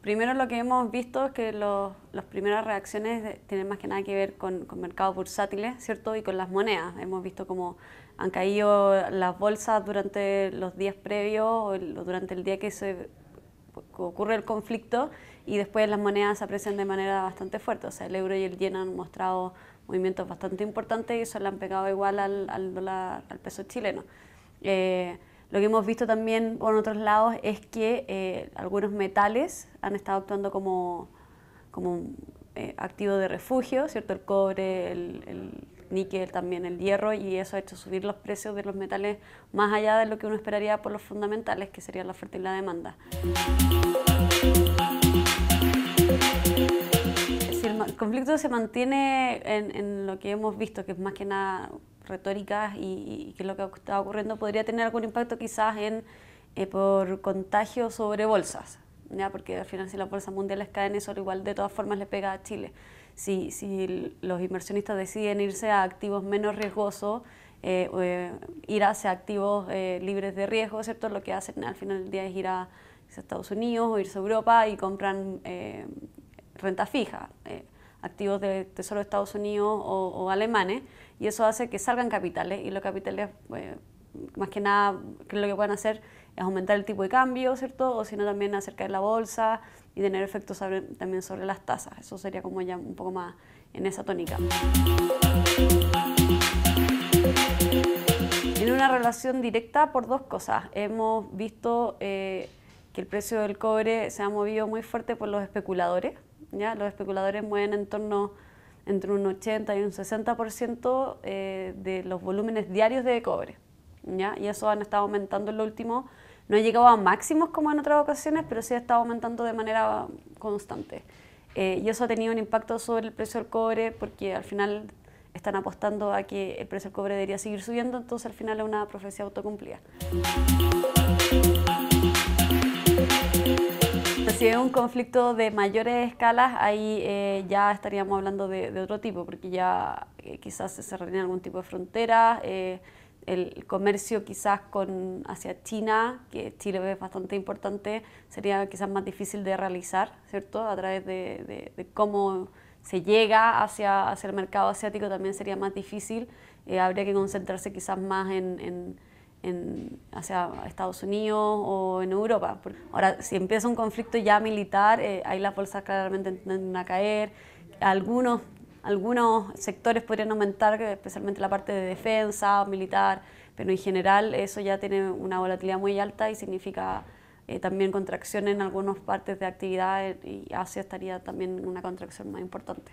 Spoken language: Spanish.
Primero lo que hemos visto es que los, las primeras reacciones tienen más que nada que ver con, mercados bursátiles, ¿cierto? Y con las monedas. Hemos visto cómo han caído las bolsas durante los días previos o durante el día que se ocurre el conflicto y después las monedas se aprecian de manera bastante fuerte. O sea, el euro y el yen han mostrado movimientos bastante importantes y eso le han pegado igual al, al, peso chileno. Eh, lo que hemos visto también por otros lados es que eh, algunos metales han estado actuando como, como eh, activo de refugio, ¿cierto? El cobre, el, el, níquel, también el hierro, y eso ha hecho subir los precios de los metales más allá de lo que uno esperaría por los fundamentales, que sería la oferta y la demanda. el conflicto se mantiene en, lo que hemos visto, que es más que nada retórica y, que lo que está ocurriendo podría tener algún impacto quizás en eh, por contagio sobre bolsas, ¿ya? porque al final si las bolsas mundiales caen eso igual de todas formas le pega a Chile. Si, los inversionistas deciden irse a activos menos riesgosos, eh, eh, ir hacia activos libres de riesgo, ¿cierto? Lo que hacen al final del día es ir a, Estados Unidos o irse a Europa y compran renta fija activos de Tesoro de Estados Unidos o, alemanes, y eso hace que salgan capitales, y los capitales, pues, más que nada, que lo que pueden hacer es aumentar el tipo de cambio, ¿cierto? O sino también acercar la bolsa y tener efectos también sobre las tasas. Eso sería como ya un poco más en esa tónica. Tiene una relación directa por dos cosas. Hemos visto eh, que el precio del cobre se ha movido muy fuerte por los especuladores los especuladores mueven en torno entre un 80 y un 60% eh, de los volúmenes diarios de cobre, ¿ya? Y eso han estado aumentando en lo último, no ha llegado a máximos como en otras ocasiones, pero sí ha estado aumentando de manera constante. Eh, y eso ha tenido un impacto sobre el precio del cobre porque al final están apostando a que el precio del cobre debería seguir subiendo, entonces al final es una profecía autocumplida si es un conflicto de mayores escalas, ahí eh, ya estaríamos hablando de, otro tipo, porque ya eh, quizás se rellenan algún tipo de fronteras, eh, el comercio quizás con hacia China, que Chile es bastante importante, sería quizás más difícil de realizar, ¿cierto? A través de, cómo se llega hacia, hacia el mercado asiático también sería más difícil, habría que concentrarse quizás más en en, hacia Estados Unidos o en Europa. Ahora, si empieza un conflicto ya militar, eh, ahí las bolsas claramente tendrán a caer. Algunos, algunos sectores podrían aumentar, especialmente la parte de defensa militar, pero en general eso ya tiene una volatilidad muy alta y significa eh, también contracción en algunas partes de actividad eh, y Asia estaría también una contracción más importante.